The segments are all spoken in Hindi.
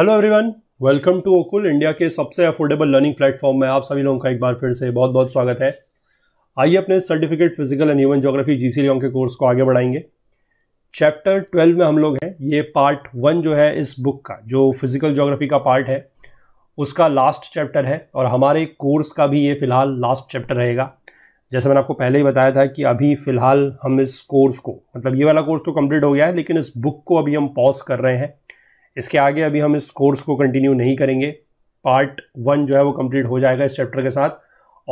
हेलो एवरीवन वेलकम टू ओकुल इंडिया के सबसे अफोर्डेबल लर्निंग प्लेटफॉर्म में आप सभी लोगों का एक बार फिर से बहुत बहुत स्वागत है आइए अपने certificate physical and human geography G C के कोर्स को आगे बढ़ाएंगे चैप्टर ट्वेल्व में हम लोग हैं ये पार्ट वन जो है इस बुक का जो फिजिकल ज्योग्राफी का पार्ट है उसका लास्ट चैप्टर है और हमारे कोर्स का भी ये फ़िलहाल लास्ट चैप्टर रहेगा जैसे मैंने आपको पहले ही बताया था कि अभी फ़िलहाल हम इस कोर्स को मतलब ये वाला कोर्स तो कंप्लीट हो गया है लेकिन इस बुक को अभी हम पॉज कर रहे हैं इसके आगे अभी हम इस कोर्स को कंटिन्यू नहीं करेंगे पार्ट वन जो है वो कंप्लीट हो जाएगा इस चैप्टर के साथ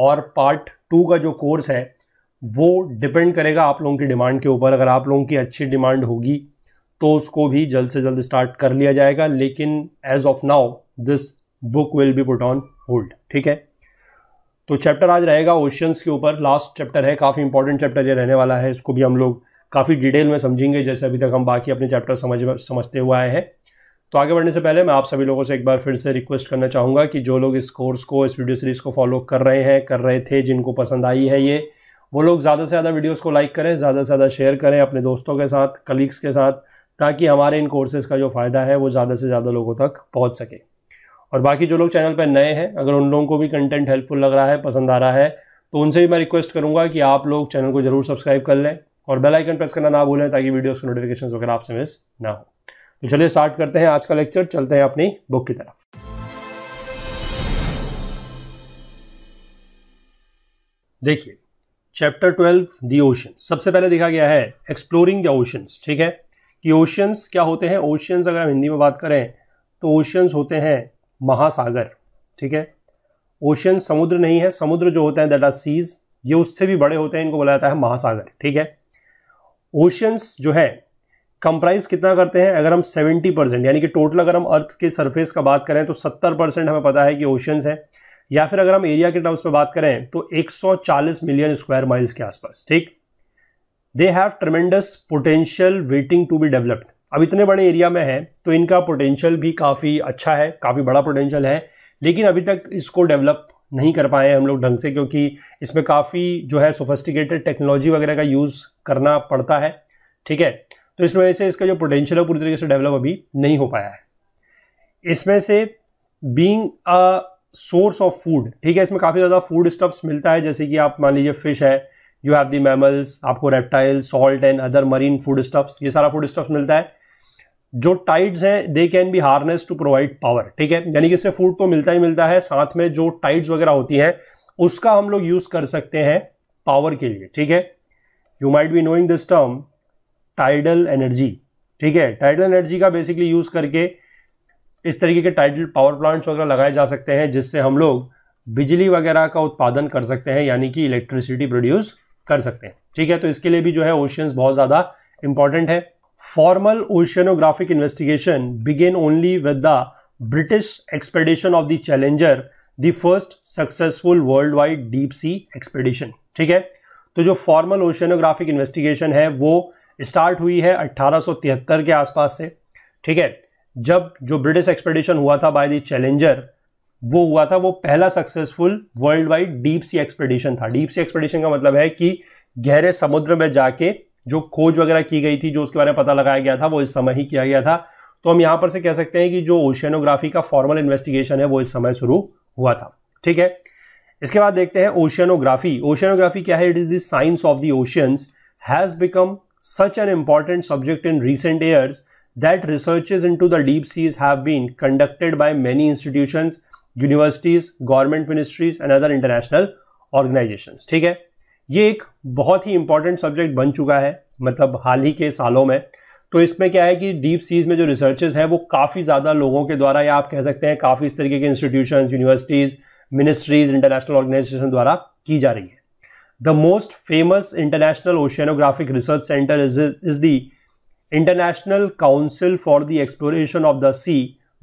और पार्ट टू का जो कोर्स है वो डिपेंड करेगा आप लोगों की डिमांड के ऊपर अगर आप लोगों की अच्छी डिमांड होगी तो उसको भी जल्द से जल्द स्टार्ट कर लिया जाएगा लेकिन as of now this book will be put on hold ठीक है तो चैप्टर आज रहेगा ओशियंस के ऊपर लास्ट चैप्टर है काफ़ी इंपॉर्टेंट चैप्टर ये रहने वाला है इसको भी हम लोग काफ़ी डिटेल में समझेंगे जैसे अभी तक हम बाकी अपने चैप्टर समझ समझते हुए आए हैं तो आगे बढ़ने से पहले मैं आप सभी लोगों से एक बार फिर से रिक्वेस्ट करना चाहूँगा कि जो लोग इस कोर्स को इस वीडियो सीरीज़ को फॉलो कर रहे हैं कर रहे थे जिनको पसंद आई है ये वो लोग ज़्यादा से ज़्यादा वीडियोज़ को लाइक करें ज़्यादा से ज़्यादा शेयर करें अपने दोस्तों के साथ कलीग्स के साथ ताकि हमारे इन कोर्सेज़ का जो फ़ायदा है वो ज़्यादा से ज़्यादा लोगों तक पहुँच सके और बाकी जो लोग चैनल पर नए हैं अगर उन लोगों को भी कंटेंट हेल्पफुल लग रहा है पसंद आ रहा है तो उनसे भी मैं रिक्वेस्ट करूँगा कि आप लोग चैनल को ज़रूर सब्सक्राइब कर लें और बेल आइकन प्रेस करना ना भूलें ताकि वीडियोस के नोटिफिकेशन वगैरह आपसे मिस ना हो तो चलिए स्टार्ट करते हैं आज का लेक्चर चलते हैं अपनी बुक की तरफ देखिए चैप्टर ट्वेल्व दी ओशन सबसे पहले देखा गया है एक्सप्लोरिंग द ओशंस ठीक है कि ओशंस क्या होते हैं ओशंस अगर हम हिंदी में बात करें तो ओशंस होते हैं महासागर ठीक है ओशन समुद्र नहीं है समुद्र जो होते हैं दैट आर सीज ये उससे भी बड़े होते हैं इनको बोला जाता है महासागर ठीक है ओशंस जो है कंप्राइज कितना करते हैं अगर हम 70 परसेंट यानी कि टोटल अगर हम अर्थ के सरफेस का बात करें तो 70 परसेंट हमें पता है कि ओशंस हैं या फिर अगर हम एरिया के टर्म्स में बात करें तो 140 मिलियन स्क्वायर माइल्स के आसपास ठीक they have tremendous potential waiting to be developed अब इतने बड़े एरिया में है तो इनका पोटेंशियल भी काफ़ी अच्छा है काफ़ी बड़ा पोटेंशियल है लेकिन अभी तक इसको डेवलप नहीं कर पाए हम लोग ढंग से क्योंकि इसमें काफ़ी जो है सोफिस्टिकेटेड टेक्नोलॉजी वगैरह का यूज़ करना पड़ता है ठीक है तो इस वजह से इसका जो पोटेंशियल है पूरी तरीके से डेवलप अभी नहीं हो पाया है इसमें से being a source of food ठीक है इसमें काफ़ी ज़्यादा फूड स्टफ्स मिलता है जैसे कि आप मान लीजिए फिश है यू हैव दी मैमल्स आपको reptile salt and other marine food stuffs ये सारा फूड स्टफ्स मिलता है जो टाइड्स हैं they can be harness to provide power ठीक है यानी कि इससे फूड तो मिलता ही मिलता है साथ में जो टाइड्स वगैरह होती हैं उसका हम लोग यूज़ कर सकते हैं पावर के लिए ठीक है you might be knowing this term tidal energy ठीक है टाइडल एनर्जी का बेसिकली यूज़ करके इस तरीके के टाइडल पावर प्लांट्स वगैरह लगाए जा सकते हैं जिससे हम लोग बिजली वगैरह का उत्पादन कर सकते हैं यानी कि इलेक्ट्रिसिटी प्रोड्यूस कर सकते हैं ठीक है तो इसके लिए भी जो है ओशियंस बहुत ज़्यादा इंपॉर्टेंट है formal oceanographic investigation began only with the British expedition of the Challenger the first successful world wide deep sea expedition ठीक है तो जो फॉर्मल ओशियनोग्राफिक इन्वेस्टिगेशन है वो स्टार्ट हुई है अट्ठारह के आसपास से ठीक है जब जो ब्रिटिश एक्सपेडिशन हुआ था बाय द चैलेंजर वो हुआ था वो पहला successful world wide deep sea expedition था डीप सी एक्सपेडिशन का मतलब है कि गहरे समुद्र में जाके जो खोज वगैरह की गई थी जो उसके बारे में पता लगाया गया था वो इस समय ही किया गया था तो हम यहां पर से कह सकते हैं कि जो ओशियनोग्राफी का फॉर्मल इन्वेस्टिगेशन है वो इस समय शुरू हुआ था ठीक है इसके बाद देखते हैं ओशियनोग्राफी ओशियनोग्राफी क्या है it is the science of the oceans has become such an important subject in recent years that researches into the deep seas have been conducted by many institutions, universities, government ministries and other international organizations. ठीक है ये एक बहुत ही इंपॉर्टेंट सब्जेक्ट बन चुका है मतलब हाल ही के सालों में तो इसमें क्या है कि डीप सीज में जो रिसर्चेज हैं वो काफ़ी ज़्यादा लोगों के द्वारा या आप कह सकते हैं काफ़ी इस तरीके के institution universities ministries international organisation द्वारा की जा रही है The most famous international oceanographic research is is, is the International Council for the Exploration of the Sea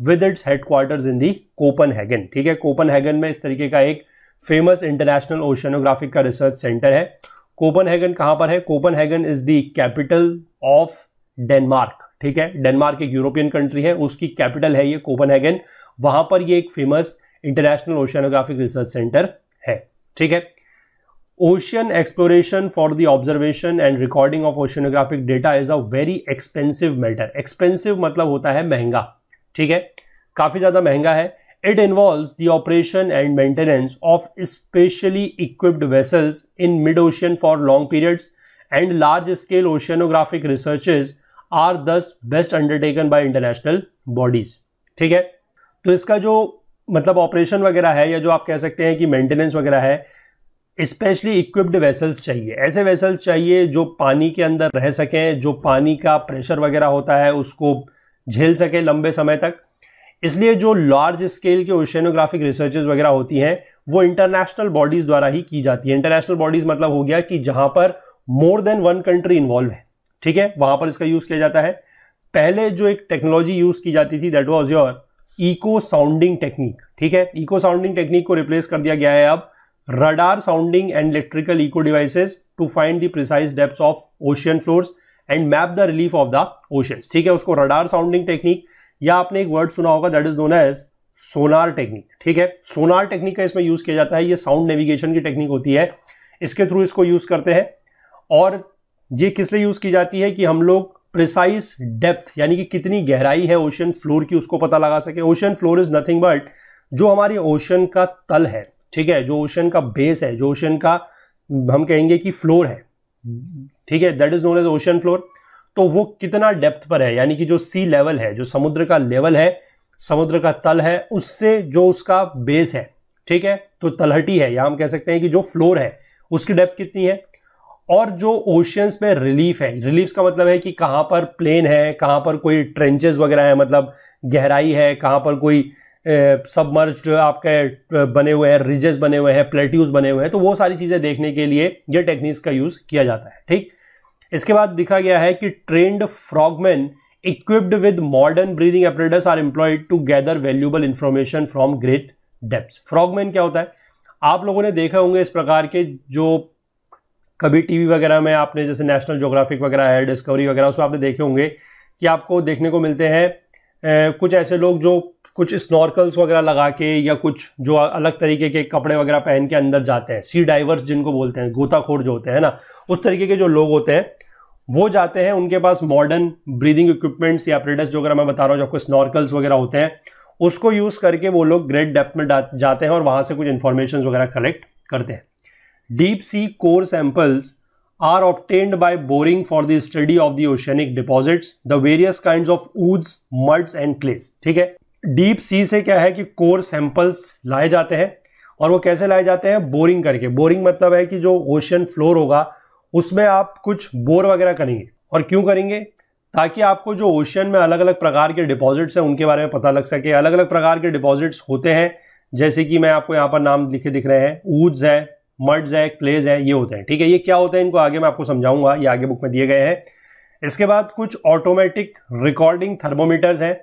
with its in the Copenhagen ठीक है कोपन हैगन में इस तरीके का एक फेमस इंटरनेशनल ओशियनोग्राफिक का रिसर्च सेंटर है कोपन हैगन कहाँ पर है Copenhagen is the capital of Denmark ठीक है डेनमार्क एक यूरोपियन कंट्री है उसकी कैपिटल है ये कोपन हैगन वहां पर यह एक famous international oceanographic research centre है ठीक है ocean exploration for the observation and recording of oceanographic data is a very expensive matter expensive मतलब होता है महंगा ठीक है काफ़ी ज़्यादा महंगा है it involves the operation and maintenance of specially equipped vessels in mid ocean for long periods and large scale oceanographic researches are thus best undertaken by international bodies ठीक है तो इसका जो मतलब ऑपरेशन वगैरह है या जो आप कह सकते हैं कि मेंटेनेंस वगैरह है स्पेशली इक्विप्ड वेसल्स चाहिए ऐसे वेसल्स चाहिए जो पानी के अंदर रह सकें जो पानी का प्रेशर वगैरह होता है उसको झेल सके लंबे समय तक इसलिए जो लार्ज स्केल के ओशनोग्राफिक रिसर्चेज वगैरह होती हैं वो इंटरनेशनल बॉडीज़ द्वारा ही की जाती है इंटरनेशनल बॉडीज़ मतलब हो गया कि जहाँ पर more than one country involve है ठीक है वहाँ पर इसका यूज़ किया जाता है पहले जो एक टेक्नोलॉजी यूज़ की जाती थी that was your echo sounding technique ठीक है इको साउंडिंग टेक्निक को रिप्लेस कर दिया गया है अब radar sounding and electrical echo devices to find the precise depths of ocean floors and map the relief of the oceans ठीक है उसको radar sounding technique या आपने एक word सुना होगा that is known as sonar technique ठीक है सोनार टेक्निक का इसमें यूज किया जाता है ये साउंड नेविगेशन की टेक्निक होती है इसके थ्रू इसको यूज करते हैं और ये किस लिए यूज की जाती है कि हम लोग प्रिसाइज डेप्थ यानी कि कितनी गहराई है ओशन फ्लोर की उसको पता लगा सके ocean floor is nothing but जो हमारी ओशन का तल है ठीक है जो ओशन का बेस है जो ओशन का हम कहेंगे कि फ्लोर है ठीक है that is known as ocean floor तो वो कितना डेप्थ पर है यानी कि जो सी लेवल है जो समुद्र का लेवल है समुद्र का तल है उससे जो उसका बेस है ठीक है तो तलहटी है या हम कह सकते हैं कि जो फ्लोर है उसकी डेप्थ कितनी है और जो ओशियंस में रिलीफ है रिलीफ का मतलब है कि कहां पर प्लेन है कहां पर कोई ट्रेंचेस वगैरह है मतलब गहराई है कहां पर कोई सबमर्ज आपके बने हुए हैं रिजेस बने हुए हैं प्लेट्यूज बने हुए हैं तो वो सारी चीज़ें देखने के लिए ये टेक्निक्स का यूज़ किया जाता है ठीक इसके बाद दिखा गया है कि trained frogmen equipped with modern breathing apparatus are employed to gather valuable information from great depths frogman क्या होता है आप लोगों ने देखा होंगे इस प्रकार के जो कभी टीवी वगैरह में आपने जैसे नेशनल जोग्राफिक वगैरह है डिस्कवरी वगैरह उसमें आपने देखे होंगे कि आपको देखने को मिलते हैं कुछ ऐसे लोग जो कुछ स्नॉर्कल्स वगैरह लगा के या कुछ जो अलग तरीके के कपड़े वगैरह पहन के अंदर जाते हैं सी डाइवर्स जिनको बोलते हैं गोताखोर जो होते हैं ना उस तरीके के जो लोग होते हैं वो जाते हैं उनके पास मॉडर्न ब्रीदिंग इक्विपमेंट्स या प्रेडस जो वगैरह मैं बता रहा हूँ जो आपको स्नॉर्कल्स वगैरह होते हैं उसको यूज़ करके वो लोग ग्रेट डेप्थ में जाते हैं और वहाँ से कुछ इन्फॉर्मेशन वगैरह कलेक्ट करते हैं deep sea core samples are obtained by boring for the study of the oceanic deposits the various kind of oozes muds and clays ठीक है डीप सी से क्या है कि कोर सैंपल्स लाए जाते हैं और वो कैसे लाए जाते हैं बोरिंग करके बोरिंग मतलब है कि जो ओशियन फ्लोर होगा उसमें आप कुछ बोर वगैरह करेंगे और क्यों करेंगे ताकि आपको जो ओशियन में अलग अलग प्रकार के डिपॉजिट्स हैं उनके बारे में पता लग सके अलग अलग प्रकार के डिपॉजिट्स होते हैं जैसे कि मैं आपको यहाँ पर नाम लिखे दिख रहे हैं ऊज है मर्ड्स है क्लेज है ये होते हैं ठीक है ये क्या होते हैं इनको आगे मैं आपको समझाऊंगा ये आगे बुक में दिए गए हैं इसके बाद कुछ ऑटोमेटिक रिकॉर्डिंग थर्मोमीटर्स हैं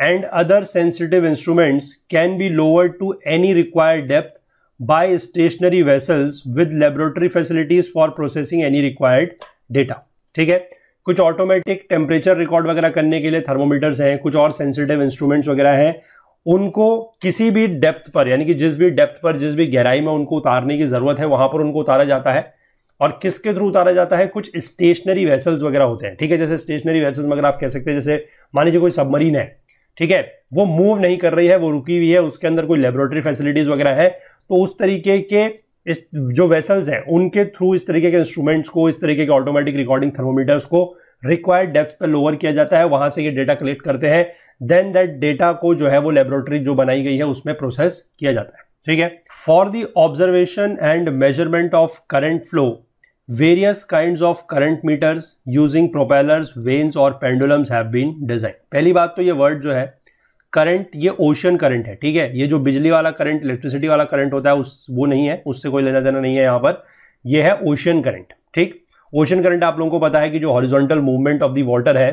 and other sensitive instruments can be lower to any required depth by stationary vessels with laboratory facilities for processing any required data ठीक है कुछ ऑटोमेटिक टेम्परेचर रिकॉर्ड वगैरह करने के लिए थर्मोमीटर्स हैं कुछ और सेंसिटिव इंस्ट्रूमेंट्स वगैरह हैं उनको किसी भी डेप्थ पर यानी कि जिस भी डेप्थ पर जिस भी गहराई में उनको उतारने की ज़रूरत है वहां पर उनको उतारा जाता है और किसके थ्रू उतारा जाता है कुछ स्टेशनरी वेसल्स वगैरह होते हैं ठीक है जैसे स्टेशनरी वेसल्स मगर आप कह सकते हैं जैसे मान लीजिए कोई सबमरीन है ठीक है वो मूव नहीं कर रही है वो रुकी हुई है उसके अंदर कोई लेबोरेटरी फैसिलिटीज वगैरह है तो उस तरीके के इस जो वेसल्स हैं उनके थ्रू इस तरीके के इंस्ट्रूमेंट्स को इस तरीके के ऑटोमेटिक रिकॉर्डिंग थर्मोमीटर्स को रिक्वायर्ड डेप्थ पर लोअर किया जाता है वहां से ये डेटा कलेक्ट करते हैं देन दैट डेटा को जो है वो लेबोरेटरी जो बनाई गई है उसमें प्रोसेस किया जाता है ठीक है for the observation and measurement of current flow Various kinds of current meters using propellers, vanes और pendulums have been designed. पहली बात तो ये word जो है करंट ये ओशन करंट है ठीक है ये जो बिजली वाला करंट इलेक्ट्रिसिटी वाला करंट होता है उस वो नहीं है उससे कोई लेना देना नहीं है यहाँ पर ये है ओशन करंट ठीक ओशन करंट आप लोगों को पता है कि जो horizontal movement of the water है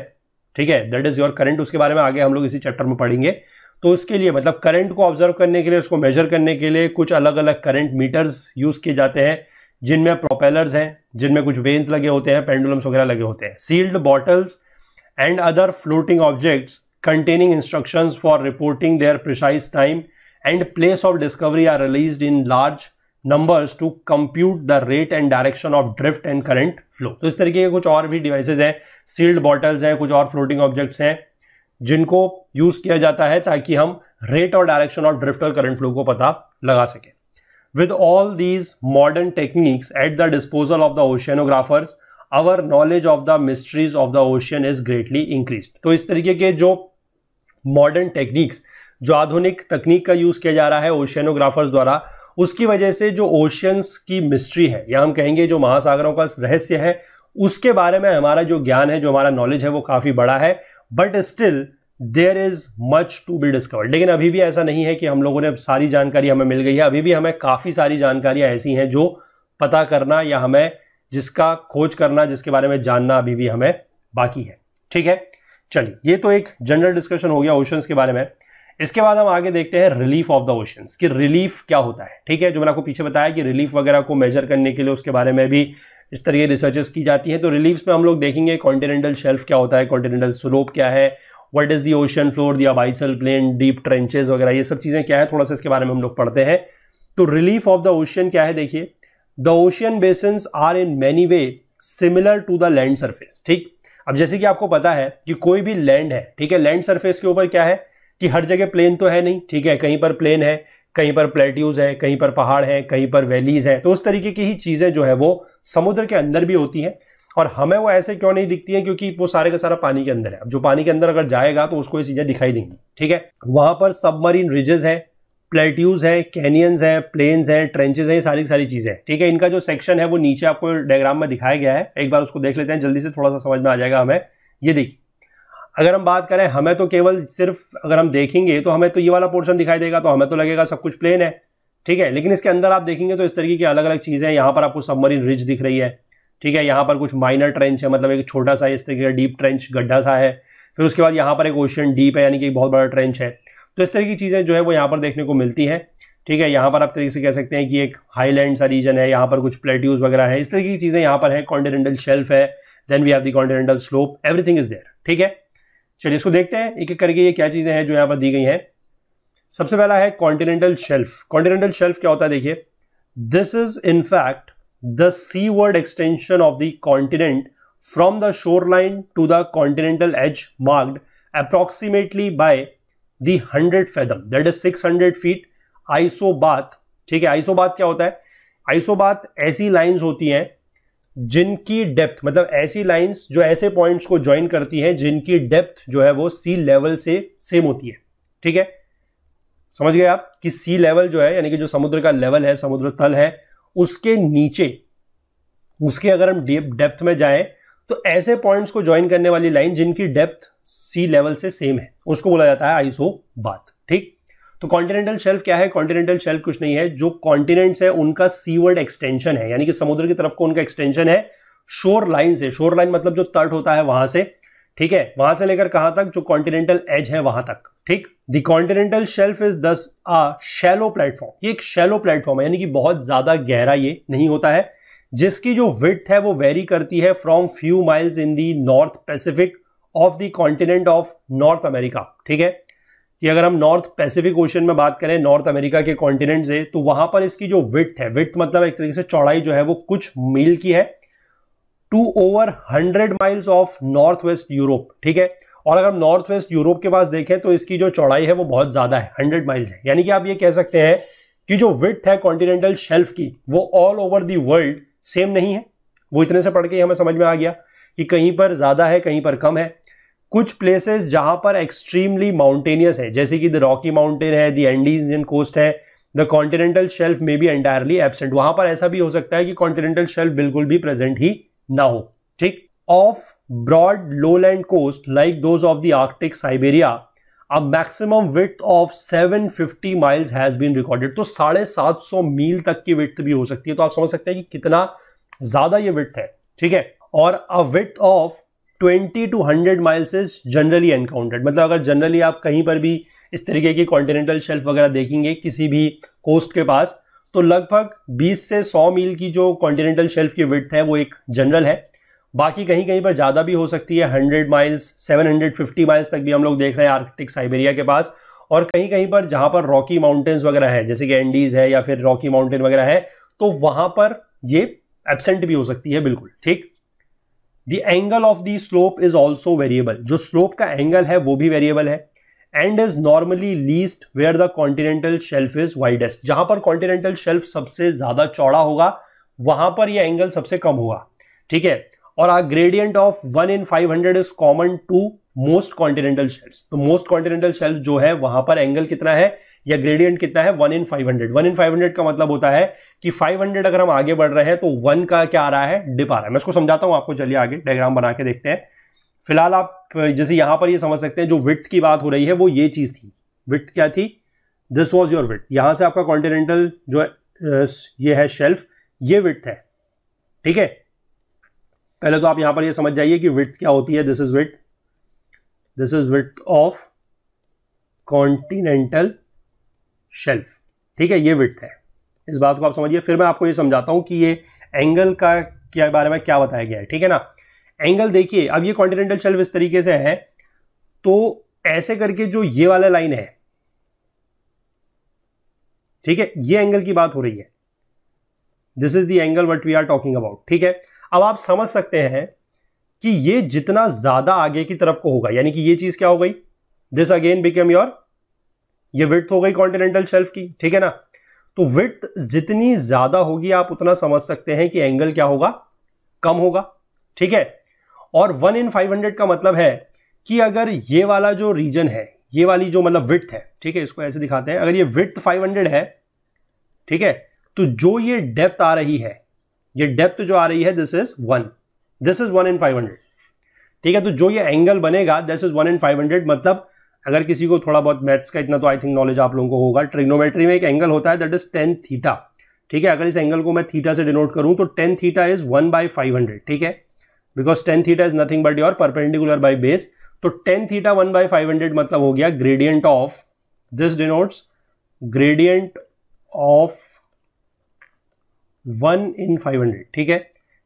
ठीक है दैट इज योर करंट उसके बारे में आगे हम लोग इसी चैप्टर में पढ़ेंगे तो उसके लिए मतलब करंट को ऑब्जर्व करने के लिए उसको मेजर करने के लिए कुछ अलग अलग करंट मीटर्स यूज किए जाते हैं जिनमें प्रोपेलर्स हैं जिनमें कुछ वेन्स लगे होते हैं पेंडुलम्स वगैरह लगे होते हैं sealed bottles and other floating objects containing instruction for reporting their precise time and place of discovery are release in large numbers to compute the rate and direction of drift and current flow तो इस तरीके के कुछ और भी डिवाइसेज हैं सील्ड बॉटल्स हैं कुछ और फ्लोटिंग ऑब्जेक्ट्स हैं जिनको यूज किया जाता है ताकि हम रेट और डायरेक्शन ऑफ ड्रिफ्ट और करंट फ्लो को पता लगा सकें With all these modern techniques at the disposal of the oceanographers, our knowledge of the mysteries of the ocean is greatly increase तो इस तरीके के जो मॉडर्न टेक्निक्स जो आधुनिक तकनीक का यूज किया जा रहा है ओशियनोग्राफर्स द्वारा उसकी वजह से जो ओशियंस की मिस्ट्री है या हम कहेंगे जो महासागरों का रहस्य है उसके बारे में हमारा जो ज्ञान है जो हमारा नॉलेज है वो काफ़ी बड़ा है but still there is much to be discovered लेकिन अभी भी ऐसा नहीं है कि हम लोगों ने सारी जानकारी हमें मिल गई है अभी भी हमें काफ़ी सारी जानकारियां ऐसी हैं जो पता करना या हमें जिसका खोज करना जिसके बारे में जानना अभी भी हमें बाकी है ठीक है चलिए ये तो एक जनरल डिस्कशन हो गया ओशंस के बारे में इसके बाद हम आगे देखते हैं रिलीफ ऑफ द ओशंस कि रिलीफ क्या होता है ठीक है जो मैंने आपको पीछे बताया कि रिलीफ वगैरह को मेजर करने के लिए उसके बारे में भी इस तरह की रिसर्चेस की जाती हैं तो रिलीफ में हम लोग देखेंगे कॉन्टिनेंटल शेल्फ क्या होता है कॉन्टिनेंटल स्लोप क्या है what is the ocean floor the abyssal plain deep trenches वगैरह ये सब चीज़ें क्या है थोड़ा सा इसके बारे में हम लोग पढ़ते हैं तो रिलीफ ऑफ द ओशन क्या है देखिए the ocean basins are in many ways similar to the land surface ठीक अब जैसे कि आपको पता है कि कोई भी लैंड है ठीक है लैंड सरफेस के ऊपर क्या है कि हर जगह प्लेन तो है नहीं ठीक है कहीं पर प्लेन है कहीं पर प्लेट्यूज है कहीं पर पहाड़ है कहीं पर वैलीज है तो उस तरीके की ही चीज़ें जो है वो समुद्र के अंदर भी होती हैं और हमें वो ऐसे क्यों नहीं दिखती है क्योंकि वो सारे का सारा पानी के अंदर है अब जो पानी के अंदर अगर जाएगा तो उसको ये चीजें दिखाई देंगी ठीक है वहां पर सबमरीन रिजेस है प्लेट्यूज है कैनियंस है प्लेन्स हैं ट्रेंचेस है ये सारी सारी चीज़ें ठीक है इनका जो सेक्शन है वो नीचे आपको डायग्राम में दिखाया गया है एक बार उसको देख लेते हैं जल्दी से थोड़ा सा समझ में आ जाएगा हमें ये देखिए अगर हम बात करें हमें तो केवल सिर्फ अगर हम देखेंगे तो हमें तो ये वाला पोर्शन दिखाई देगा तो हमें तो लगेगा सब कुछ प्लेन है ठीक है लेकिन इसके अंदर आप देखेंगे तो इस तरीके की अलग अलग चीज़ें हैं यहाँ पर आपको सबमरीन रिज दिख रही है ठीक है यहाँ पर कुछ माइनर ट्रेंच है मतलब एक छोटा सा इस तरीके का डीप ट्रेंच गड्ढा सा है फिर उसके बाद यहाँ पर एक ओशियन डीप है यानी कि एक बहुत बड़ा ट्रेंच है तो इस तरह की चीज़ें जो है वो यहाँ पर देखने को मिलती हैं ठीक है यहाँ पर आप तरीके से कह सकते हैं कि एक हाईलैंड सा रीजन है यहाँ पर कुछ प्लेट्यूज वगैरह है इस तरह की चीज़ें यहाँ पर है कॉन्टिनेंटल शेल्फ है then we have the continental slope everything is there ठीक है चलिए इसको देखते हैं एक एक करके ये क्या चीज़ें हैं जो यहाँ पर दी गई हैं सबसे पहला है कॉन्टिनेंटल शेल्फ कॉन्टिनेंटल शेल्फ क्या होता है देखिए this is in fact the seaward extension of the continent from the shoreline to the continental edge marked approximately by the 100 fathom that hundred feet feet isobath ठीक है आइसोबाथ क्या होता है आइसोबाथ ऐसी लाइन्स होती हैं जिनकी डेप्थ मतलब ऐसी लाइन्स जो ऐसे पॉइंट्स को ज्वाइन करती हैं जिनकी डेप्थ जो है वो सी लेवल से सेम होती है ठीक है समझ गए आप कि सी लेवल जो है यानी कि जो समुद्र का लेवल है समुद्र तल है उसके नीचे उसके अगर हम डेप्थ में जाए तो ऐसे पॉइंट्स को ज्वाइन करने वाली लाइन जिनकी डेप्थ सी लेवल से सेम है उसको बोला जाता है आइसो बात ठीक तो कॉन्टिनेंटल शेल्फ क्या है कॉन्टिनेंटल शेल्फ कुछ नहीं है जो कॉन्टिनेंट्स है उनका सीवर्ड एक्सटेंशन है यानी कि समुद्र की तरफ को उनका एक्सटेंशन है शोर लाइन से शोर लाइन मतलब जो तट होता है वहां से ठीक है वहां से लेकर कहां तक जो कॉन्टिनेंटल एज है वहां तक ठीक द कॉन्टिनेंटल शेल्फ इज दस आ शेलो प्लेटफॉर्म ये एक शेलो प्लेटफॉर्म है यानी कि बहुत ज्यादा गहरा ये नहीं होता है जिसकी जो विथ है वो वेरी करती है from few miles in the North Pacific of the continent of North America ठीक है कि अगर हम नॉर्थ पैसिफिक ओशन में बात करें नॉर्थ अमेरिका के कॉन्टिनेंट से तो वहां पर इसकी जो विथ है विथ मतलब एक तरीके से चौड़ाई जो है वो कुछ मील की है to over hundred miles of north west Europe ठीक है और अगर हम नॉर्थ वेस्ट यूरोप के पास देखें तो इसकी जो चौड़ाई है वो बहुत ज्यादा है हंड्रेड माइल्स है यानी कि आप ये कह सकते हैं कि जो विथ है कॉन्टिनेंटल शेल्फ की वो all over the world same नहीं है वो इतने से पढ़ के हमें समझ में आ गया कि कहीं पर ज्यादा है कहीं पर कम है कुछ प्लेसेस जहां पर एक्सट्रीमली माउंटेनियस है जैसे कि द रॉकी माउंटेन है द एंडीजियन कोस्ट है the continental shelf may be entirely absent वहां पर ऐसा भी हो सकता है कि कॉन्टिनेंटल शेल्फ बिल्कुल भी प्रेजेंट ही हो ठीक off broad lowland coast like those of the Arctic Siberia a maximum width of 750 miles has been recorded तो साढ़े सात सौ मील तक की विथ भी हो सकती है तो आप समझ सकते हैं कि कितना ज्यादा ये विथ है ठीक है और a width of 20 to 100 miles is generally encountered मतलब अगर जनरली आप कहीं पर भी इस तरीके की कॉन्टिनेंटल शेल्फ वगैरह देखेंगे किसी भी कोस्ट के पास तो लगभग 20 से 100 मील की जो कॉन्टिनेंटल शेल्फ की विथ है वो एक जनरल है बाकी कहीं कहीं पर ज़्यादा भी हो सकती है 100 माइल्स 750 माइल्स तक भी हम लोग देख रहे हैं आर्कटिक साइबेरिया के पास और कहीं कहीं पर जहाँ पर रॉकी माउंटेन्स वगैरह है जैसे कि एंडीज है या फिर रॉकी माउंटेन वगैरह है तो वहाँ पर ये एबसेंट भी हो सकती है बिल्कुल ठीक the angle of the slope is also variable जो स्लोप का एंगल है वो भी वेरिएबल है and is normally least where the continental shelf is widest जहां पर कॉन्टिनेंटल शेल्फ सबसे ज्यादा चौड़ा होगा वहां पर यह एंगल सबसे कम होगा ठीक है और a gradient of one in five hundred is common to most continental shelf तो मोस्ट कॉन्टिनेंटल शेल्फ जो है वहां पर एंगल कितना है या ग्रेडियंट कितना है one in five hundred one in five hundred का मतलब होता है कि फाइव हंड्रेड अगर हम आगे बढ़ रहे हैं तो वन का क्या आ रहा है डिप आ रहा है मैं इसको समझाता हूं आपको चलिए आगे डायग्राम बना के देखते हैं फिलहाल आप जैसे यहां पर ये समझ सकते हैं जो विथ की बात हो रही है वो ये चीज थी विथ क्या थी दिस वॉज योर विथ यहां से आपका कॉन्टिनेंटल जो ये है शेल्फ ये विथ है ठीक है पहले तो आप यहां पर ये समझ जाइए कि विथ क्या होती है this is width this is width of continental shelf ठीक है ये विथ है इस बात को आप समझिए फिर मैं आपको ये समझाता हूं कि ये एंगल का क्या बारे में क्या बताया गया है ठीक है ना एंगल देखिए अब ये कॉन्टिनेंटल शेल्फ इस तरीके से है तो ऐसे करके जो ये वाला लाइन है ठीक है ये एंगल की बात हो रही है this is the angle what we are talking about ठीक है अब आप समझ सकते हैं कि ये जितना ज्यादा आगे की तरफ को होगा यानी कि ये चीज क्या हो गई दिस अगेन बिकम योर ये विथ हो गई कॉन्टिनेंटल शेल्फ की ठीक है ना तो विथ जितनी ज्यादा होगी आप उतना समझ सकते हैं कि एंगल क्या होगा कम होगा ठीक है और वन इन फाइव हंड्रेड का मतलब है कि अगर ये वाला जो रीजन है ये वाली जो मतलब विथ है ठीक है इसको ऐसे दिखाते हैं अगर ये विथ फाइव हंड्रेड है ठीक है तो जो ये डेप्थ आ रही है ये डेप्थ जो आ रही है this is one this is one in five hundred ठीक है तो जो ये एंगल बनेगा this is one in five hundred मतलब अगर किसी को थोड़ा बहुत मैथ्स का इतना तो आई थिंक नॉलेज आप लोगों को होगा ट्रिग्नोमेट्री में एक एंगल होता है दैट इज टेन थीटा ठीक है अगर इस एंगल को मैं थीटा से डिनोट करूं तो tan theta is one by five hundred ठीक है because tan theta is nothing but your perpendicular by base तो tan theta one by five hundred मतलब हो गया gradient of this denotes gradient of one in five hundred ठीक है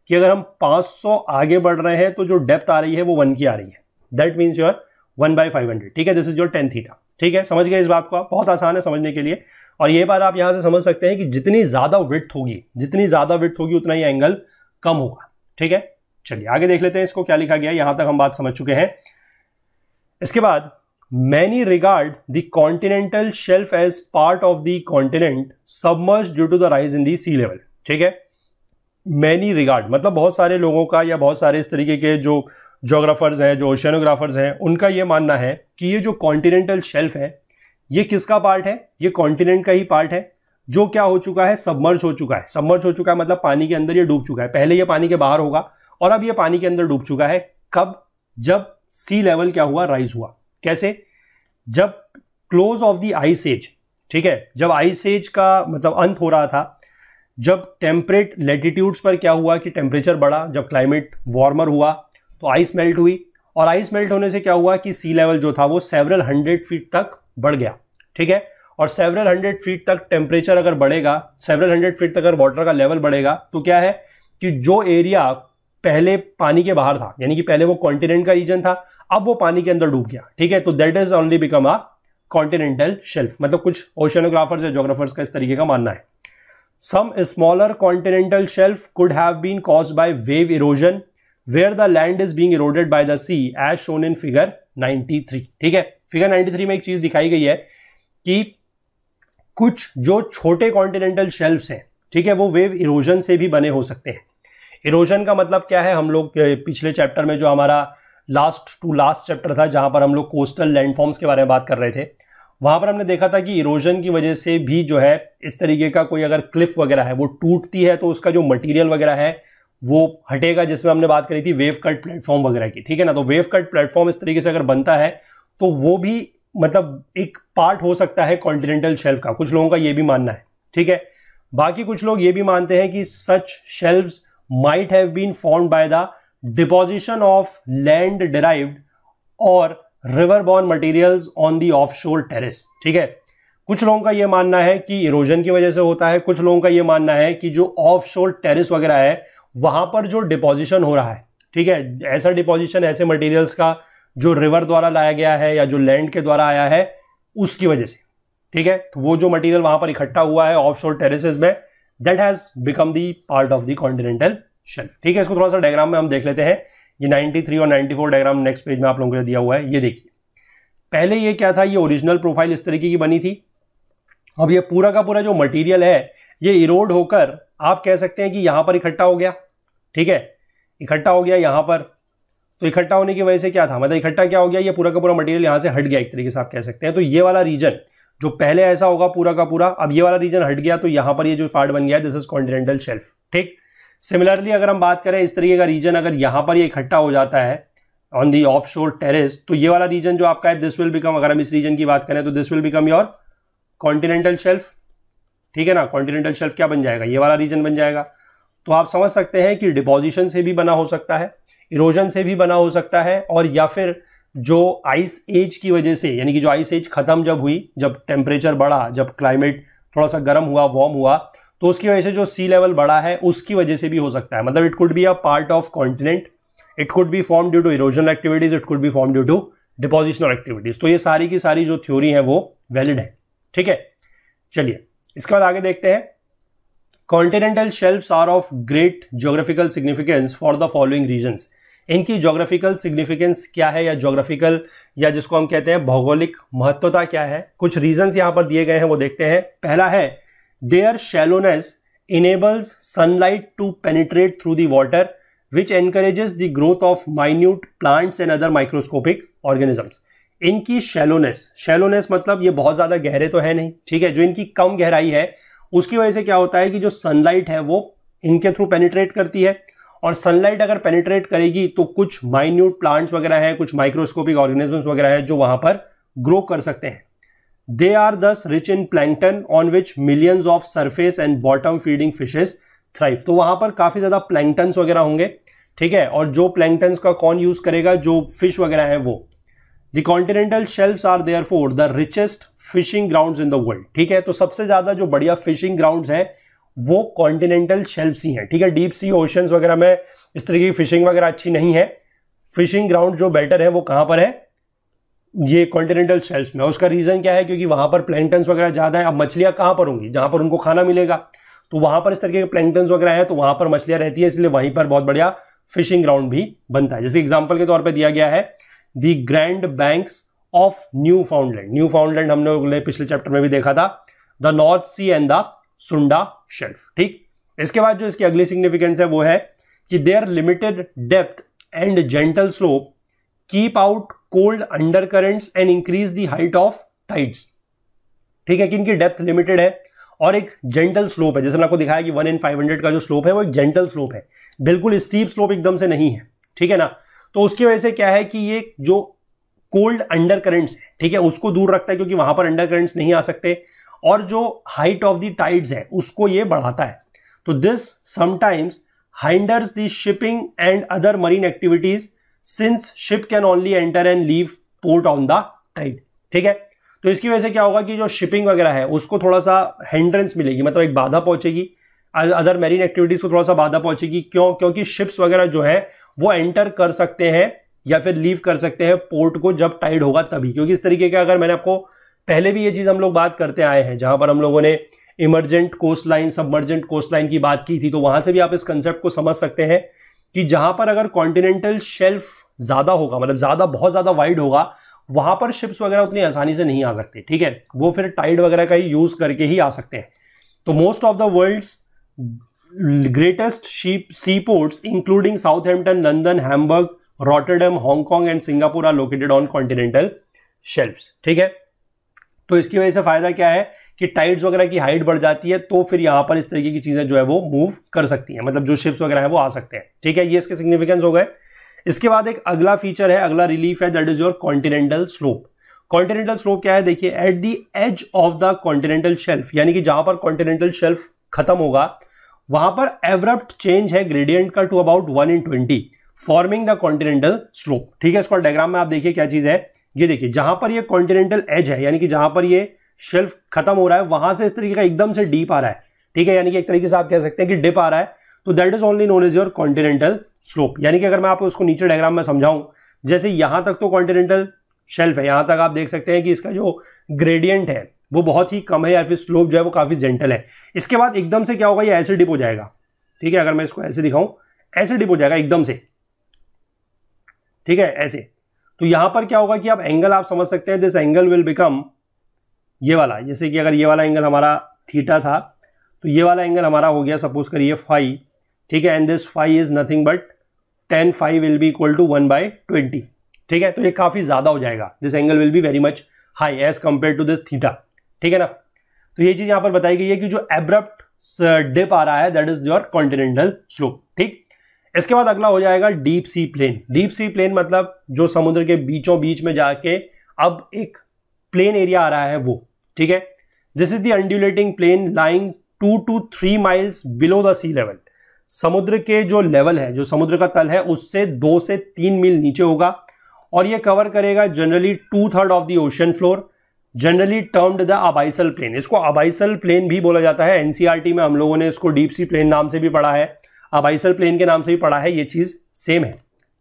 कि अगर हम 500 आगे बढ़ रहे हैं तो जो डेप्थ आ रही है वो वन की आ रही है that means your one by five hundred ठीक है this is your tan theta ठीक है समझ गए इस बात को आप बहुत आसान है समझने के लिए और ये बात आप यहां से समझ सकते हैं कि जितनी ज्यादा विथ होगी जितनी ज्यादा विथ होगी उतना ही एंगल कम होगा ठीक है चलिए आगे देख लेते हैं इसको क्या लिखा गया यहां तक हम बात समझ चुके हैं इसके बाद many regard the continental shelf as part of the continent submerge due to the rise in the sea level ठीक है मैनी रिगार्ड मतलब बहुत सारे लोगों का या बहुत सारे इस तरीके के जो जोग्राफर्स हैं जो ओशनोग्राफर्स हैं उनका यह मानना है कि ये जो कॉन्टिनेंटल शेल्फ है ये किसका पार्ट है ये कॉन्टिनेंट का ही पार्ट है जो क्या हो चुका है सबमर्ज हो चुका है सबमर्ज हो चुका है मतलब पानी के अंदर ये डूब चुका है पहले ये पानी के बाहर होगा और अब ये पानी के अंदर डूब चुका है कब जब सी लेवल क्या हुआ राइज हुआ कैसे जब close of the ice age ठीक है जब आइस एज का मतलब अंत हो रहा था जब टेम्परेट लेटिट्यूड्स पर क्या हुआ कि टेम्परेचर बढ़ा जब क्लाइमेट वार्मर हुआ तो आइस मेल्ट हुई और आइस मेल्ट होने से क्या हुआ कि सी लेवल जो था वो सेवरल हंड्रेड फीट तक बढ़ गया ठीक है और सेवरल हंड्रेड फीट तक टेम्परेचर अगर बढ़ेगा सेवरल हंड्रेड फीट तक अगर वाटर का लेवल बढ़ेगा तो क्या है कि जो एरिया पहले पानी के बाहर था यानी कि पहले वो कॉन्टिनेंट का रीजन था अब वो पानी के अंदर डूब गया ठीक है तो that is only become a continental shelf मतलब कुछ ओशनोग्राफर्स या जोग्राफर्स का इस तरीके का मानना है some smaller continental shelf could have been cause by wave erosion where the land is being eroded by the sea as shown in figure 93 ठीक है फिगर 93 में एक चीज दिखाई गई है कि कुछ जो छोटे कॉन्टिनेंटल शेल्फ हैं ठीक है वो वेव इरोजन से भी बने हो सकते हैं इरोजन का मतलब क्या है हम लोग पिछले चैप्टर में जो हमारा लास्ट टू लास्ट चैप्टर था जहाँ पर हम लोग कोस्टल लैंडफॉर्म्स के बारे में बात कर रहे थे वहाँ पर हमने देखा था कि इरोजन की वजह से भी जो है इस तरीके का कोई अगर क्लिफ वगैरह है वो टूटती है तो उसका जो मटेरियल वगैरह है वो हटेगा जिसमें हमने बात करी थी वेव कट प्लेटफॉर्म वगैरह की ठीक है ना तो वेव कट प्लेटफॉर्म इस तरीके से अगर बनता है तो वो भी मतलब एक पार्ट हो सकता है कॉन्टिनेंटल शेल्फ का कुछ लोगों का ये भी मानना है ठीक है बाकी कुछ लोग ये भी मानते हैं कि such shelves might have been form by the deposition of land derived और river borne materials on the shore terrace ठीक है कुछ लोगों का यह मानना है कि इरोजन की वजह से होता है कुछ लोगों का यह मानना है कि जो ऑफ शोर टेरिस वगैरह है वहां पर जो डिपोजिशन हो रहा है ठीक है ऐसा डिपोजिशन ऐसे मटेरियल्स का जो रिवर द्वारा लाया गया है या जो लैंड के द्वारा आया है उसकी वजह से ठीक है तो वो जो मटेरियल वहां पर इकट्ठा हुआ है ऑफ शोर टेरिस में that has become the part of the continental shelf ठीक है इसको थोड़ा सा डायग्राम में हम देख लेते हैं ये 93 और 94 डायग्राम नेक्स्ट पेज में आप लोगों के लिए दिया हुआ है ये देखिए पहले ये क्या था ये ओरिजिनल प्रोफाइल इस तरीके की बनी थी अब ये पूरा का पूरा जो मटेरियल है ये इरोड होकर आप कह सकते हैं कि यहां पर इकट्ठा हो गया ठीक है इकट्ठा हो गया यहां पर तो इकट्ठा होने की वजह से क्या था मतलब इकट्ठा क्या हो गया ये पूरा का पूरा मटेरियल यहां से हट गया एक तरीके से आप कह सकते हैं तो ये वाला रीजन जो पहले ऐसा होगा पूरा का पूरा अब ये वाला रीजन हट गया तो यहां पर ये जो पार्ट बन गया दिस इज कॉन्टिनेंटल शेल्फ ठीक सिमिलरली अगर हम बात करें इस तरीके का रीजन अगर यहां पर ये इकट्ठा हो जाता है on the off shore terrace तो ये वाला रीजन जो आपका है दिस विल बिकम अगर हम इस रीजन की बात करें तो this will become your continental shelf ठीक है ना कॉन्टिनेंटल शेल्फ क्या बन जाएगा ये वाला रीजन बन जाएगा तो आप समझ सकते हैं कि डिपोजिशन से भी बना हो सकता है इरोजन से भी बना हो सकता है और या फिर जो आइस एज की वजह से यानी कि जो आइस एज खत्म जब हुई जब टेम्परेचर बढ़ा जब क्लाइमेट थोड़ा सा गर्म हुआ वार्म हुआ तो उसकी वजह से जो सी लेवल बढ़ा है उसकी वजह से भी हो सकता है मतलब it could be a part of continent it could be form due to erosional activities it could be form due to depositional activities तो ये सारी की सारी जो थ्योरी है वो वैलिड है ठीक है चलिए इसके बाद आगे देखते हैं continental shelf are of great geographical significance for the following reasons इनकी जोग्राफिकल सिग्निफिकेंस क्या है या जोग्राफिकल या जिसको हम कहते हैं भौगोलिक महत्वता क्या है कुछ रीजंस यहाँ पर दिए गए हैं वो देखते हैं पहला है their shallowness enables sunlight to penetrate through the water which encourages the growth of minute plants and other microscopic organisms इनकी शेलोनेस शेलोनेस मतलब ये बहुत ज़्यादा गहरे तो है नहीं ठीक है जो इनकी कम गहराई है उसकी वजह से क्या होता है कि जो सनलाइट है वो इनके थ्रू पेनिट्रेट करती है और सनलाइट अगर पेनिट्रेट करेगी तो कुछ माइन्यूट प्लांट्स वगैरह है कुछ माइक्रोस्कोपिक ऑर्गेनिजम्स वगैरह है जो वहां पर ग्रो कर सकते हैं they are thus rich in plankton on which millions of surface and bottom feeding fishes thrive तो वहां पर काफी ज्यादा प्लैंकटन्स वगैरह होंगे ठीक है और जो प्लैंगटन्स का कौन यूज करेगा जो फिश वगैरह है वो the continental shelf are therefore the richest fishing ground in the world ठीक है तो सबसे ज्यादा जो बढ़िया फिशिंग ग्राउंड है वो कॉन्टिनेंटल शेल्फ ही हैं ठीक है डीप सी ओशंस वगैरह में इस तरीके की फिशिंग वगैरह अच्छी नहीं है फिशिंग ग्राउंड जो बेटर है वो कहां पर है ये कॉन्टिनेंटल शेल्फ में उसका रीज़न क्या है क्योंकि वहां पर प्लैंकटन्स वगैरह ज़्यादा है अब मछलियां कहां पर होंगी जहां पर उनको खाना मिलेगा तो वहां पर इस तरीके के प्लैंटन वगैरह है तो वहां पर मछलियां रहती है इसलिए वहीं पर बहुत बढ़िया फिशिंग ग्राउंड भी बनता है जैसे एग्जाम्पल के तौर पर दिया गया है the Grand Bank of Newfoundland Newfoundland हमने पिछले चैप्टर में भी देखा था the North Sea and the Sunda Shelf ठीक इसके बाद जो इसकी अगली सिग्निफिकेंस है वो है कि their limited depth and gentle slope keep out cold under currents and increase the height of tides ठीक है कि इनकी डेप्थ लिमिटेड है और एक जेंटल स्लोप है जैसे मैंने आपको दिखाया कि वन इन फाइव हंड्रेड का जो स्लोप है वो एक जेंटल स्लोप है बिल्कुल स्टीप स्लोप एकदम से नहीं है ठीक है ना तो उसकी वजह से क्या है कि ये जो कोल्ड अंडर करेंट्स है ठीक है उसको दूर रखता है क्योंकि वहां पर अंडर करेंट्स नहीं आ सकते और जो हाइट ऑफ द टाइड्स है उसको ये बढ़ाता है तो this sometimes hinders the shipping and other marine activities since ship can only enter and leave port on the tide ठीक है तो इसकी वजह से क्या होगा कि जो शिपिंग वगैरह है उसको थोड़ा सा हेंड्रेंस मिलेगी मतलब एक बाधा पहुंचेगी अदर मेरीन एक्टिविटीज को थोड़ा सा बाधा पहुंचेगी क्यों क्योंकि शिप्स वगैरह जो है वो एंटर कर सकते हैं या फिर लीव कर सकते हैं पोर्ट को जब टाइड होगा तभी क्योंकि इस तरीके का अगर मैंने आपको पहले भी ये चीज़ हम लोग बात करते आए हैं जहाँ पर हम लोगों ने emergent coast line submergent coast line की बात की थी तो वहाँ से भी आप इस कंसेप्ट को समझ सकते हैं कि जहाँ पर अगर कॉन्टिनेंटल शेल्फ ज़्यादा होगा मतलब ज़्यादा बहुत ज़्यादा वाइड होगा वहाँ पर शिप्स वगैरह उतनी आसानी से नहीं आ सकते ठीक है वो फिर टाइड वगैरह का ही यूज़ करके ही आ सकते हैं तो most of the world's ship sea ports including Southampton London Hamburg Rotterdam Hong Kong and Singapore are located on continental shelf ठीक है तो इसकी वजह से फ़ायदा क्या है कि टाइट्स वगैरह की हाइट बढ़ जाती है तो फिर यहां पर इस तरीके की चीज़ें जो है वो मूव कर सकती है मतलब जो शिप्स वगैरह है वो आ सकते हैं ठीक है ये इसके सिग्निफिकेंस हो गए इसके बाद एक अगला फीचर है अगला रिलीफ है that is your continental slope continental slope क्या है देखिए at the edge of the continental shelf यानी कि जहां पर कॉन्टिनेंटल शेल्फ खत्म होगा वहां पर एवरप्ट चेंज है ग्रेडियंट का to about one in twenty forming the continental slope ठीक है इसको डायग्राम में आप देखिए क्या चीज है ये देखिए जहां पर ये कॉन्टिनेंटल एज है यानी कि जहां पर ये शेल्फ खत्म हो रहा है वहां से इस तरीके का एकदम से डीप आ रहा है ठीक है यानी कि एक तरीके से आप कह सकते हैं कि डिप आ रहा है तो that is only known is your continental slope यानी कि अगर मैं आपको उसको नीचे डायग्राम में समझाऊं जैसे यहां तक तो कॉन्टिनेंटल शेल्फ है यहां तक आप देख सकते हैं कि इसका जो ग्रेडियंट है वो बहुत ही कम है या फिर स्लोप जो है वो काफी जेंटल है इसके बाद एकदम से क्या होगा ये ऐसे डिप हो जाएगा ठीक है अगर मैं इसको ऐसे दिखाऊं ऐसे डिप हो जाएगा एकदम से ठीक है ऐसे तो यहां पर क्या होगा कि आप एंगल आप समझ सकते हैं दिस एंगल विल बिकम ये वाला जैसे कि अगर ये वाला एंगल हमारा थीटा था तो ये वाला एंगल हमारा हो गया सपोज करिए फाइव ठीक है and this five is nothing but ten five will be equal to one by twenty ठीक है तो ये काफ़ी ज़्यादा हो जाएगा this angle will be very much high as compare to this theta ठीक है ना तो ये चीज़ यहां पर बताई गई है कि जो एब्रप्ट डिप uh, आ रहा है that is your continental slope ठीक इसके बाद अगला हो जाएगा deep sea plain deep sea plain मतलब जो समुद्र के बीचों बीच में जाके अब एक प्लेन एरिया आ रहा है वो ठीक है this is the plain lying two to three miles below the sea level समुद्र के जो लेवल है जो समुद्र का तल है उससे दो से तीन मील नीचे होगा और ये कवर करेगा generally two third of the ocean floor generally termed the abyssal plain इसको अबाइसल प्लेन भी बोला जाता है एनसीआरटी e में हम लोगों ने इसको डीप सी प्लेन नाम से भी पढ़ा है अब आइसल प्लेन के नाम से भी पढ़ा है ये चीज सेम है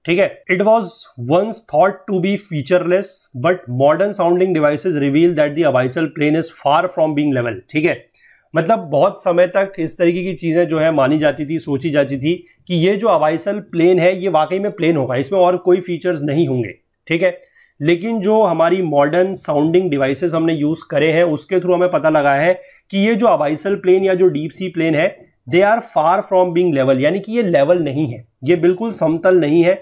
ठीक है it was once thought to be featureless but modern sounding devices reveal that the abyssal plain is far from being level ठीक है मतलब बहुत समय तक इस तरीके की चीज़ें जो है मानी जाती थी सोची जाती थी कि ये जो अबाइसल प्लेन है ये वाकई में प्लेन होगा इसमें और कोई फीचर्स नहीं होंगे ठीक है लेकिन जो हमारी मॉडर्न साउंडिंग डिवाइसेज हमने यूज़ करे हैं उसके थ्रू हमें पता लगा है कि ये जो अबाइसल प्लेन या जो डीप सी प्लेन है they are far from being level यानी कि ये लेवल नहीं है ये बिल्कुल समतल नहीं है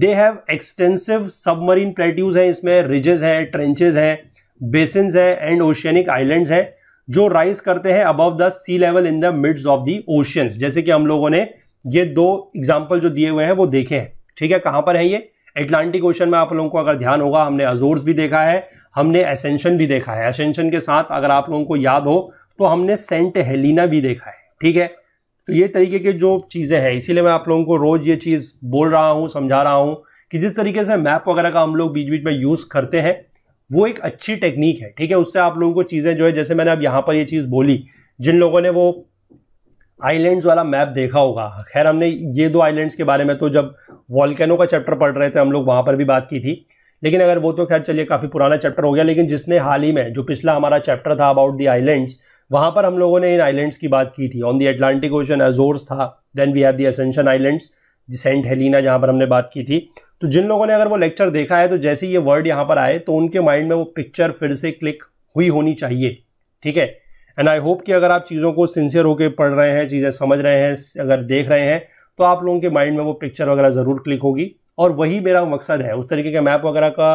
they have extensive submarine plateaus हैं इसमें रिजेज हैं ट्रेंचेज हैं बेसिन हैं एंड ओशियनिक आइलैंड हैं जो राइज करते हैं above the sea level in the midst of the oceans जैसे कि हम लोगों ने ये दो एग्जाम्पल जो दिए हुए हैं वो देखे हैं ठीक है कहाँ पर है ये एटलांटिक ओशन में आप लोगों को अगर ध्यान होगा हमने अजोर्स भी देखा है हमने एसेंशन भी देखा है एसेंशन के साथ अगर आप लोगों को याद हो तो हमने सेंट हेलिना भी देखा है ठीक है तो ये तरीके के जो चीज़ें हैं इसीलिए मैं आप लोगों को रोज़ ये चीज़ बोल रहा हूँ समझा रहा हूँ कि जिस तरीके से मैप वगैरह का हम लोग बीच बीच में यूज़ करते हैं वो एक अच्छी टेक्निक है ठीक है उससे आप लोगों को चीज़ें जो है जैसे मैंने अब यहाँ पर ये चीज़ बोली जिन लोगों ने वो आइलैंड्स वाला मैप देखा होगा खैर हमने ये दो आइलैंड्स के बारे में तो जब वॉलकैनो का चैप्टर पढ़ रहे थे हम लोग वहाँ पर भी बात की थी लेकिन अगर वो तो खैर चलिए काफ़ी पुराना चैप्टर हो गया लेकिन जिसने हाल ही में जो पिछला हमारा चैप्टर था अबाउट दी आइलैंड्स वहाँ पर हम लोगों ने इन आइलैंड्स की बात की थी on the Atlantic Ocean Azores था then we have the Ascension Islands Saint Helena जहाँ पर हमने बात की थी तो जिन लोगों ने अगर वो लेक्चर देखा है तो जैसे ही ये वर्ड यहाँ पर आए तो उनके माइंड में वो पिक्चर फिर से क्लिक हुई होनी चाहिए ठीक है एंड आई होप कि अगर आप चीज़ों को सिंसियर होकर पढ़ रहे हैं चीज़ें समझ रहे हैं अगर देख रहे हैं तो आप लोगों के माइंड में वो पिक्चर वगैरह ज़रूर क्लिक होगी और वही मेरा मकसद है उस तरीके के मैप वगैरह का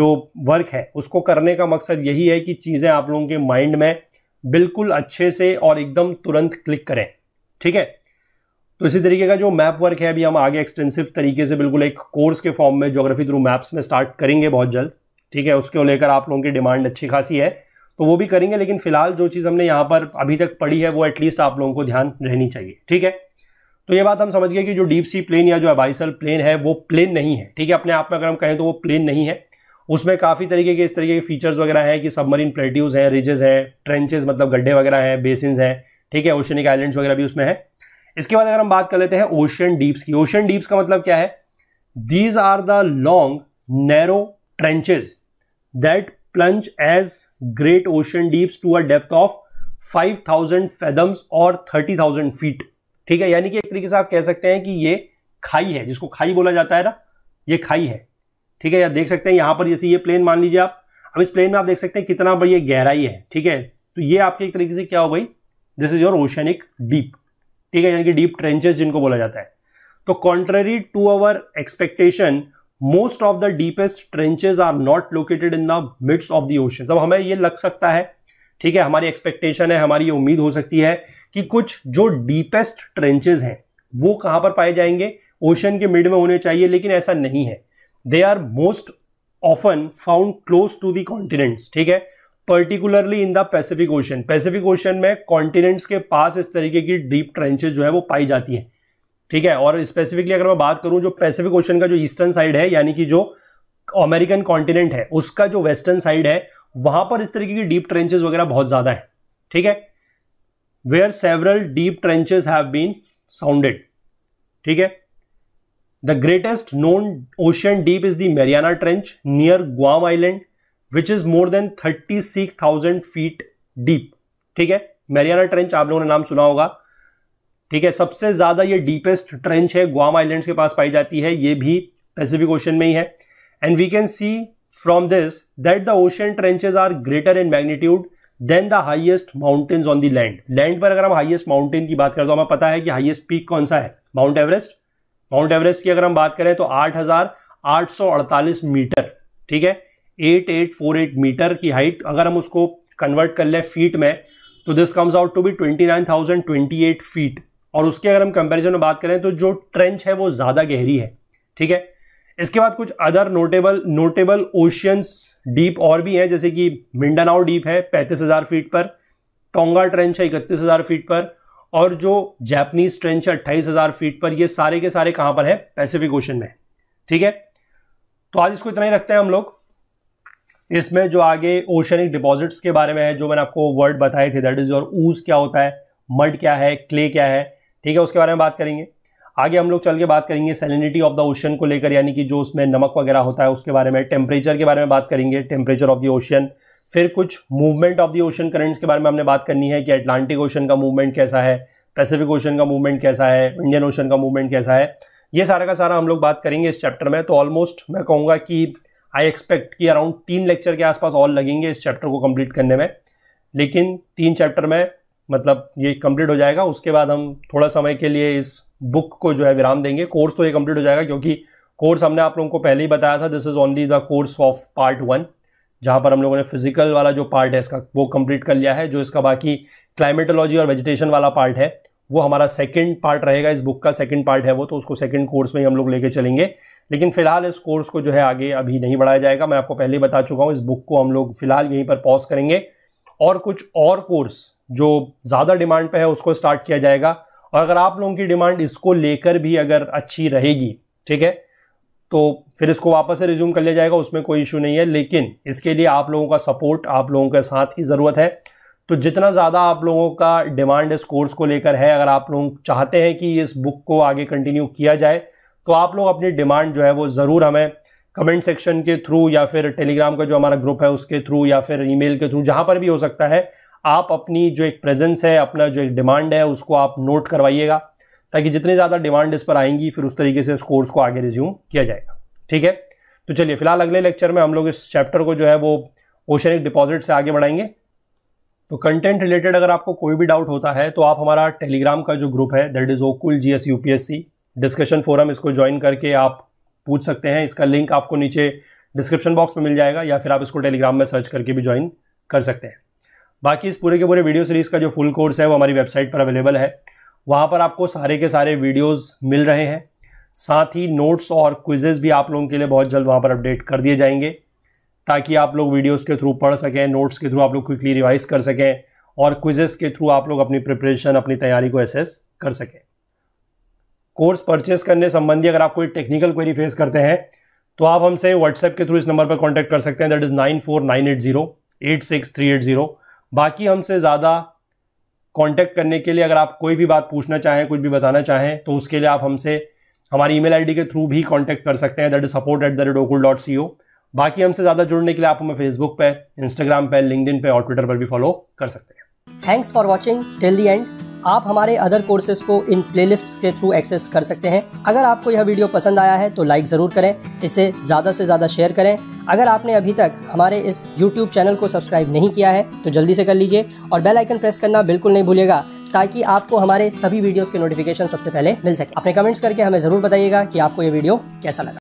जो वर्क है उसको करने का मकसद यही है कि चीज़ें आप लोगों के माइंड में बिल्कुल अच्छे से और एकदम तुरंत क्लिक करें ठीक है तो इसी तरीके का जो मैप वर्क है अभी हम आगे एक्सटेंसिव तरीके से बिल्कुल एक कोर्स के फॉर्म में ज्योग्राफी थ्रू मैप्स में स्टार्ट करेंगे बहुत जल्द ठीक है उसको लेकर आप लोगों की डिमांड अच्छी खासी है तो वो भी करेंगे लेकिन फिलहाल जो चीज़ हमने यहाँ पर अभी तक पढ़ी है वो एटलीस्ट आप लोगों को ध्यान रहनी चाहिए ठीक है तो ये बात हम समझ गए कि जो डीप सी प्लेन या जो अबाइसल प्लेन है वो प्लेन नहीं है ठीक है अपने आप में अगर हम कहें तो वो प्लेन नहीं है उसमें काफ़ी तरीके के इस तरीके के फीचर्स वगैरह हैं कि सबमरीन प्लेट्यूज हैं रिजेज हैं ट्रेंचेज मतलब गड्ढे वगैरह हैं बेसिन हैं ठीक है ओशनिक आइलैंड्स वगैरह भी उसमें है इसके बाद अगर हम बात कर लेते हैं ओशियन डीप्स की ओशियन डीप्स का मतलब क्या है these are the long narrow trenches that plunge as great ocean deeps to a depth of 5000 fathoms और 30,000 फीट ठीक है यानी कि एक तरीके से आप कह सकते हैं कि ये खाई है जिसको खाई बोला जाता है ना ये खाई है ठीक है या देख सकते हैं यहाँ पर जैसे ये प्लेन मान लीजिए आप अब इस प्लेन में आप देख सकते हैं कितना बड़ी गहराई है ठीक है तो ये आपके एक तरीके से क्या हो गई this is your oceanic deep ठीक है यानी कि डीप ट्रेंचेस जिनको बोला जाता है तो contrary to our expectation most of the deepest trenches are not located in the midst of the ocean अब हमें ये लग सकता है ठीक है हमारी एक्सपेक्टेशन है हमारी ये उम्मीद हो सकती है कि कुछ जो डीपेस्ट ट्रेंचेज हैं वो कहां पर पाए जाएंगे ओशन के मिड में होने चाहिए लेकिन ऐसा नहीं है they are most often found close to the continents ठीक है particularly in the Pacific Ocean Pacific Ocean में कॉन्टिनेंट्स के पास इस तरीके की डीप ट्रेंचेज जो है वो पाई जाती है ठीक है और स्पेसिफिकली अगर मैं बात करूं जो पैसिफिक ओशन का जो ईस्टर्न साइड है यानी कि जो अमेरिकन कॉन्टिनेंट है उसका जो वेस्टर्न साइड है वहां पर इस तरीके की डीप ट्रेंचेज वगैरह बहुत ज्यादा है ठीक है where several deep trenches have been sounded ठीक है greatest known ocean deep is the Mariana Trench near Guam Island which is more than thirty six thousand feet deep ठीक है मैरियाना ट्रेंच आप लोगों ने नाम सुना होगा ठीक है सबसे ज्यादा ये डीपेस्ट ट्रेंच है ग्वाम आइलैंड के पास पाई जाती है ये भी पैसिफिक ओशन में ही है and we can see from this that the ocean trenches are greater in magnitude than the highest mountains on the land land पर अगर हम हाइएस्ट माउंटेन की बात करें तो हमें पता है कि हाइएस्ट पीक कौन सा है माउंट एवरेस्ट माउंट एवरेस्ट की अगर हम बात करें तो 8,848 मीटर ठीक है 8848 मीटर की हाइट अगर हम उसको कन्वर्ट कर ले फीट में तो this comes out to be 29,028 feet और उसके अगर हम कंपैरिजन में बात करें तो जो ट्रेंच है वो ज़्यादा गहरी है ठीक है इसके बाद कुछ other notable notable oceans deep और भी हैं जैसे कि मिंडानाओ डीप है पैंतीस हज़ार फीट पर टोंगा ट्रेंच है इकतीस हज़ार फीट पर और जो जैपनीज ट्रेंच है अट्ठाईस हजार फीट पर ये सारे के सारे कहां पर है पैसिफिक ओशन में ठीक है तो आज इसको इतना ही रखते हैं हम लोग इसमें जो आगे ओशनिक डिपॉजिट्स के बारे में है जो मैंने आपको वर्ड बताए थे दैट इज योर ऊज क्या होता है मड क्या है क्ले क्या है ठीक है उसके बारे में बात करेंगे आगे हम लोग चल के बात करेंगे सैलिनिटी ऑफ द ओशन को लेकर यानी कि जो उसमें नमक वगैरह होता है उसके बारे में टेम्परेचर के बारे में बात करेंगे टेम्परेचर ऑफ द ओशन फिर कुछ movement of the ocean currents के बारे में हमने बात करनी है कि अटलांटिक ओशन का मूवमेंट कैसा है पैसिफिक ओशन का मूवमेंट कैसा है इंडियन ओशन का मूवमेंट कैसा है ये सारा का सारा हम लोग बात करेंगे इस चैप्टर में तो ऑलमोस्ट मैं कहूँगा कि आई एक्सपेक्ट कि अराउंड तीन लेक्चर के आसपास ऑल लगेंगे इस चैप्टर को कंप्लीट करने में लेकिन तीन चैप्टर में मतलब ये कंप्लीट हो जाएगा उसके बाद हम थोड़ा समय के लिए इस बुक को जो है विराम देंगे कोर्स तो ये कंप्लीट हो जाएगा क्योंकि कोर्स हमने आप लोगों को पहले ही बताया था this is only the course of part one जहाँ पर हम लोगों ने फिजिकल वाला जो पार्ट है इसका वो कंप्लीट कर लिया है जो इसका बाकी क्लाइमेटोलॉजी और वेजिटेशन वाला पार्ट है वो हमारा सेकंड पार्ट रहेगा इस बुक का सेकंड पार्ट है वो तो उसको सेकंड कोर्स में ही हम लोग लेके चलेंगे लेकिन फिलहाल इस कोर्स को जो है आगे अभी नहीं बढ़ाया जाएगा मैं आपको पहले ही बता चुका हूँ इस बुक को हम लोग फिलहाल यहीं पर पॉज करेंगे और कुछ और कोर्स जो ज़्यादा डिमांड पर है उसको स्टार्ट किया जाएगा और अगर आप लोगों की डिमांड इसको लेकर भी अगर अच्छी रहेगी ठीक है तो फिर इसको वापस से रिज्यूम कर लिया जाएगा उसमें कोई इशू नहीं है लेकिन इसके लिए आप लोगों का सपोर्ट आप लोगों के साथ की ज़रूरत है तो जितना ज़्यादा आप लोगों का डिमांड इस कोर्स को लेकर है अगर आप लोग चाहते हैं कि इस बुक को आगे कंटिन्यू किया जाए तो आप लोग अपनी डिमांड जो है वो ज़रूर हमें कमेंट सेक्शन के थ्रू या फिर टेलीग्राम का जो हमारा ग्रुप है उसके थ्रू या फिर ईमेल के थ्रू जहाँ पर भी हो सकता है आप अपनी जो एक प्रेजेंस है अपना जो एक डिमांड है उसको आप नोट करवाइएगा ताकि जितने ज़्यादा डिमांड इस पर आएंगी फिर उस तरीके से इस कोर्स को आगे रिज्यूम किया जाएगा ठीक है तो चलिए फिलहाल अगले लेक्चर में हम लोग इस चैप्टर को जो है वो ओशनिक डिपॉजिट से आगे बढ़ाएंगे तो कंटेंट रिलेटेड अगर आपको कोई भी डाउट होता है तो आप हमारा टेलीग्राम का जो ग्रुप है that is Okul G S U P S C discussion forum इसको ज्वाइन करके आप पूछ सकते हैं इसका लिंक आपको नीचे डिस्क्रिप्शन बॉक्स में मिल जाएगा या फिर आप इसको टेलीग्राम में सर्च करके भी ज्वाइन कर सकते हैं बाकी इस पूरे के पूरे वीडियो सीरीज़ का जो फुल कोर्स है वो हमारी वेबसाइट पर अवेलेबल है वहाँ पर आपको सारे के सारे वीडियोस मिल रहे हैं साथ ही नोट्स और क्विजेज़ भी आप लोगों के लिए बहुत जल्द वहाँ पर अपडेट कर दिए जाएंगे ताकि आप लोग वीडियोस के थ्रू पढ़ सकें नोट्स के थ्रू आप लोग क्विकली रिवाइज कर सकें और क्विजेज़ के थ्रू आप लोग अपनी प्रिपरेशन अपनी तैयारी को एसेस कर सकें कोर्स परचेस करने संबंधी अगर आप कोई टेक्निकल क्वेरी फेस करते हैं तो आप हमसे व्हाट्सएप के थ्रू इस नंबर पर कॉन्टैक्ट कर सकते हैं that is nine four nine eight zero eight six three eight zero बाकी हमसे ज़्यादा कॉन्टैक्ट करने के लिए अगर आप कोई भी बात पूछना चाहें कुछ भी बताना चाहें तो उसके लिए आप हमसे हमारी ईमेल आईडी के थ्रू भी कांटेक्ट कर सकते हैं that is support at the rate Okul dot C O बाकी हमसे ज़्यादा जुड़ने के लिए आप हमें फेसबुक पे इंस्टाग्राम पे लिंकडिन पे और ट्विटर पर भी फॉलो कर सकते हैं thanks for watching till the end आप हमारे अदर कोर्सेज को इन प्लेलिस्ट के थ्रू एक्सेस कर सकते हैं अगर आपको यह वीडियो पसंद आया है तो लाइक ज़रूर करें इसे ज़्यादा से ज़्यादा शेयर करें अगर आपने अभी तक हमारे इस YouTube चैनल को सब्सक्राइब नहीं किया है तो जल्दी से कर लीजिए और बेल आइकन प्रेस करना बिल्कुल नहीं भूलिएगा ताकि आपको हमारे सभी वीडियोस के नोटिफिकेशन सबसे पहले मिल सके अपने कमेंट्स करके हमें ज़रूर बताइएगा कि आपको ये वीडियो कैसा लगा